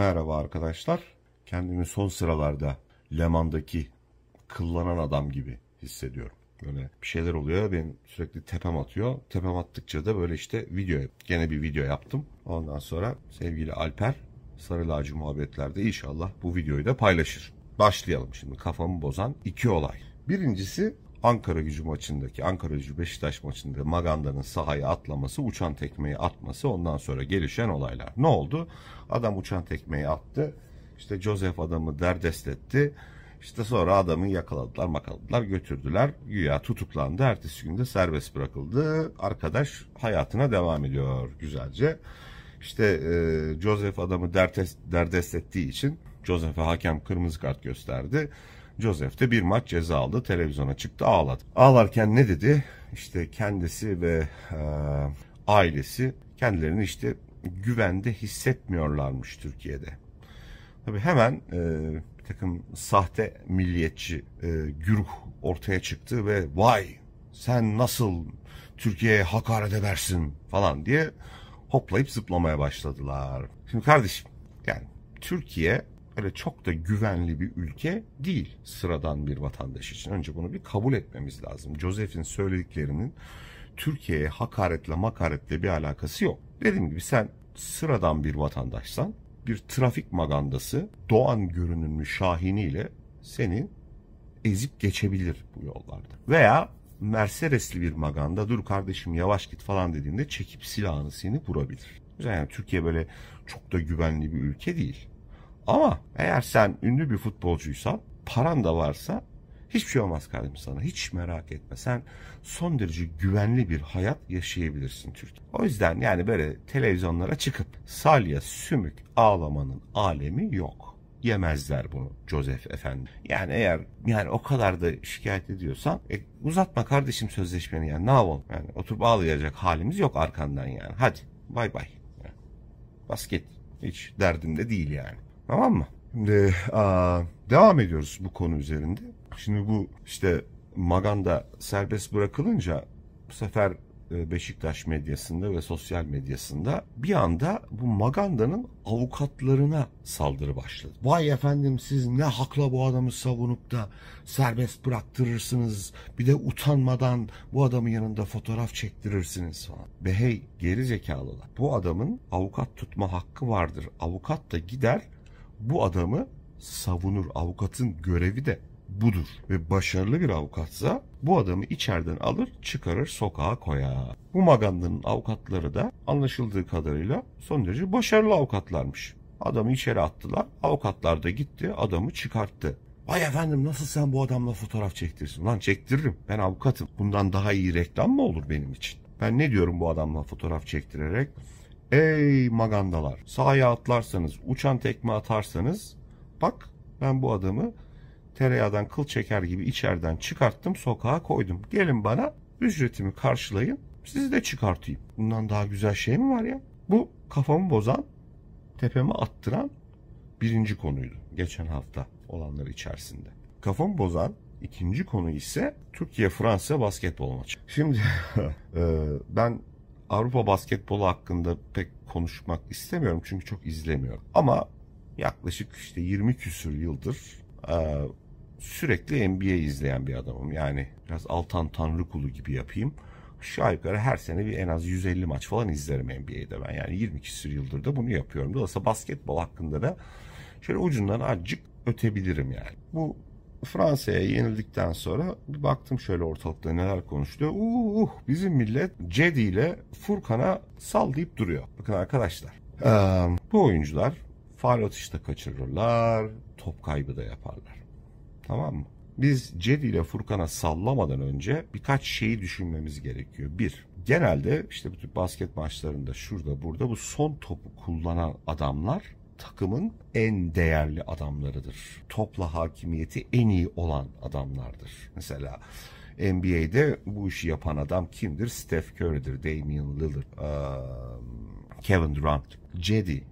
Merhaba arkadaşlar. Kendimi son sıralarda Leman'daki kıllanan adam gibi hissediyorum. Böyle bir şeyler oluyor. Benim sürekli tepem atıyor. Tepem attıkça da böyle işte video gene bir video yaptım. Ondan sonra sevgili Alper Sarı Lacı muhabbetlerde inşallah bu videoyu da paylaşır. Başlayalım şimdi kafamı bozan iki olay. Birincisi Ankara gücü maçındaki Ankara gücü Beşiktaş maçında Maganda'nın sahaya atlaması uçan tekmeyi atması ondan sonra gelişen olaylar. Ne oldu? Adam uçan tekmeyi attı. İşte Joseph adamı derdest etti. İşte sonra adamı yakaladılar makaladılar götürdüler. Güya tutuklandı. Ertesi günde serbest bırakıldı. Arkadaş hayatına devam ediyor güzelce. İşte e, Joseph adamı derdest, derdest ettiği için Joseph'e hakem kırmızı kart gösterdi. Joseph de bir maç ceza aldı. Televizyona çıktı ağladı. Ağlarken ne dedi? İşte kendisi ve e, ailesi kendilerini işte güvende hissetmiyorlarmış Türkiye'de. Tabi hemen e, bir takım sahte milliyetçi e, güruh ortaya çıktı ve vay sen nasıl Türkiye'ye hakaret edersin falan diye hoplayıp zıplamaya başladılar. Şimdi kardeşim yani Türkiye öyle çok da güvenli bir ülke değil sıradan bir vatandaş için. Önce bunu bir kabul etmemiz lazım. Joseph'in söylediklerinin Türkiye'ye hakaretle makaretle bir alakası yok. Dediğim gibi sen sıradan bir vatandaşsan bir trafik magandası Doğan görünümlü şahiniyle seni ezip geçebilir bu yollarda. Veya Mercedes'li bir maganda dur kardeşim yavaş git falan dediğinde çekip silahını seni vurabilir. Yani Türkiye böyle çok da güvenli bir ülke değil. Ama eğer sen ünlü bir futbolcuysan, paran da varsa hiçbir şey olmaz kardeşim sana. Hiç merak etme. Sen son derece güvenli bir hayat yaşayabilirsin Türkiye. O yüzden yani böyle televizyonlara çıkıp salya sümük ağlamanın alemi yok. Yemezler bunu Joseph Efendi. Yani eğer yani o kadar da şikayet ediyorsan e, uzatma kardeşim sözleşmeni yani ne yapalım? Yani oturup ağlayacak halimiz yok arkandan yani. Hadi bay bay. basket hiç derdinde değil yani. Tamam mı? Şimdi aa, devam ediyoruz bu konu üzerinde. Şimdi bu işte Maganda serbest bırakılınca bu sefer e, Beşiktaş medyasında ve sosyal medyasında bir anda bu Maganda'nın avukatlarına saldırı başladı. Vay efendim siz ne hakla bu adamı savunup da serbest bıraktırırsınız bir de utanmadan bu adamın yanında fotoğraf çektirirsiniz falan. Behey geri zekalılar bu adamın avukat tutma hakkı vardır. Avukat da gider bu adamı savunur. Avukatın görevi de budur. Ve başarılı bir avukatsa bu adamı içeriden alır çıkarır sokağa koyar. Bu Maganda'nın avukatları da anlaşıldığı kadarıyla son derece başarılı avukatlarmış. Adamı içeri attılar. Avukatlar da gitti adamı çıkarttı. Ay efendim nasıl sen bu adamla fotoğraf çektirsin? Lan çektiririm. Ben avukatım. Bundan daha iyi reklam mı olur benim için? Ben ne diyorum bu adamla fotoğraf çektirerek? Ey magandalar sahaya atlarsanız uçan tekme atarsanız bak ben bu adamı tereyağdan kıl çeker gibi içeriden çıkarttım sokağa koydum. Gelin bana ücretimi karşılayın sizi de çıkartayım. Bundan daha güzel şey mi var ya? Bu kafamı bozan tepeme attıran birinci konuydu geçen hafta olanlar içerisinde. Kafamı bozan ikinci konu ise Türkiye-Fransa basketbol maçı. Şimdi e, ben Avrupa basketbolu hakkında pek konuşmak istemiyorum çünkü çok izlemiyorum. Ama yaklaşık işte 20 küsür yıldır e, sürekli NBA izleyen bir adamım. Yani biraz Altan Tanrıkulu gibi yapayım. Aşağı yukarı her sene bir en az 150 maç falan izlerim NBA'de ben. Yani 20 küsür yıldır da bunu yapıyorum. Dolayısıyla basketbol hakkında da şöyle ucundan acık ötebilirim yani. Bu Fransa'ya yenildikten sonra bir baktım şöyle ortalıkta neler konuşuluyor. Uh, bizim millet Cedi ile Furkan'a sal deyip duruyor. Bakın arkadaşlar bu oyuncular faal atışta kaçırırlar, top kaybı da yaparlar. Tamam mı? Biz Cedi ile Furkan'a sallamadan önce birkaç şeyi düşünmemiz gerekiyor. Bir, genelde işte bu tür basket maçlarında şurada burada bu son topu kullanan adamlar takımın en değerli adamlarıdır. Topla hakimiyeti en iyi olan adamlardır. Mesela NBA'de bu işi yapan adam kimdir? Steph Curry'dir, Damian Lillard, Kevin Durant, Cedi,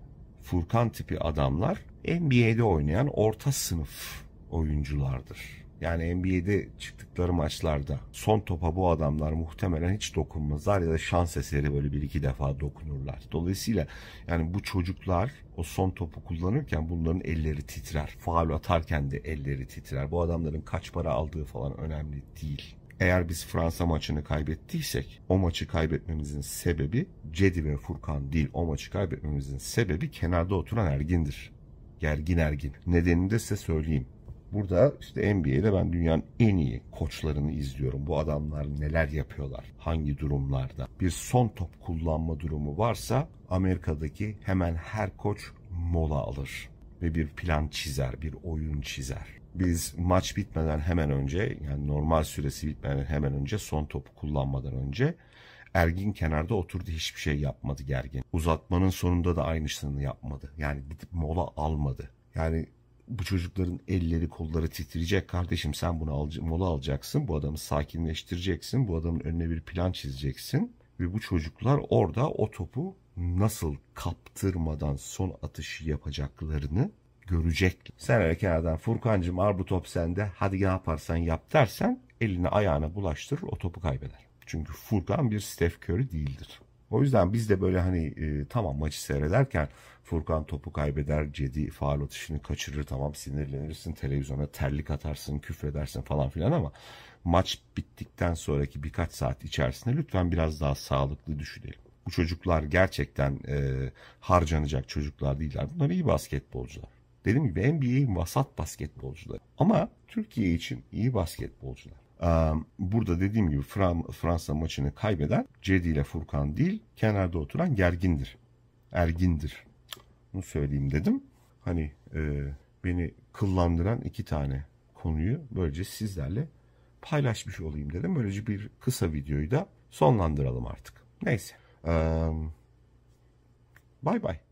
Furkan tipi adamlar NBA'de oynayan orta sınıf oyunculardır. Yani NBA'de çıktıkları maçlarda son topa bu adamlar muhtemelen hiç dokunmazlar ya da şans eseri böyle bir iki defa dokunurlar. Dolayısıyla yani bu çocuklar o son topu kullanırken bunların elleri titrer. Faul atarken de elleri titrer. Bu adamların kaç para aldığı falan önemli değil. Eğer biz Fransa maçını kaybettiysek o maçı kaybetmemizin sebebi Cedi ve Furkan değil. O maçı kaybetmemizin sebebi kenarda oturan Ergin'dir. Gergin Ergin. Nedenini de size söyleyeyim. Burada işte NBA'de ben dünyanın en iyi koçlarını izliyorum. Bu adamlar neler yapıyorlar? Hangi durumlarda? Bir son top kullanma durumu varsa Amerika'daki hemen her koç mola alır ve bir plan çizer, bir oyun çizer. Biz maç bitmeden hemen önce yani normal süresi bitmeden hemen önce son topu kullanmadan önce Ergin kenarda oturdu hiçbir şey yapmadı gergin. Uzatmanın sonunda da aynısını yapmadı. Yani gidip mola almadı. Yani bu çocukların elleri kolları titriyecek kardeşim sen bunu al, mola alacaksın bu adamı sakinleştireceksin bu adamın önüne bir plan çizeceksin ve bu çocuklar orada o topu nasıl kaptırmadan son atışı yapacaklarını görecek. Sen öyle kenardan Furkan'cım al bu top sende hadi ne yaparsan yap dersen eline ayağına bulaştırır o topu kaybeder. Çünkü Furkan bir Steph Curry değildir. O yüzden biz de böyle hani e, tamam maçı seyrederken Furkan topu kaybeder, Cedi faal atışını kaçırır tamam sinirlenirsin, televizyona terlik atarsın, küfredersin falan filan ama maç bittikten sonraki birkaç saat içerisinde lütfen biraz daha sağlıklı düşünelim. Bu çocuklar gerçekten e, harcanacak çocuklar değiller. Bunlar iyi basketbolcular. Dediğim gibi NBA'in vasat basketbolcuları. Ama Türkiye için iyi basketbolcular. Burada dediğim gibi Fransa maçını kaybeden Cedi ile Furkan değil kenarda oturan gergindir. Ergindir. Bunu söyleyeyim dedim. Hani e, beni kıllandıran iki tane konuyu böylece sizlerle paylaşmış olayım dedim. Böylece bir kısa videoyu da sonlandıralım artık. Neyse. Bay ee, bay.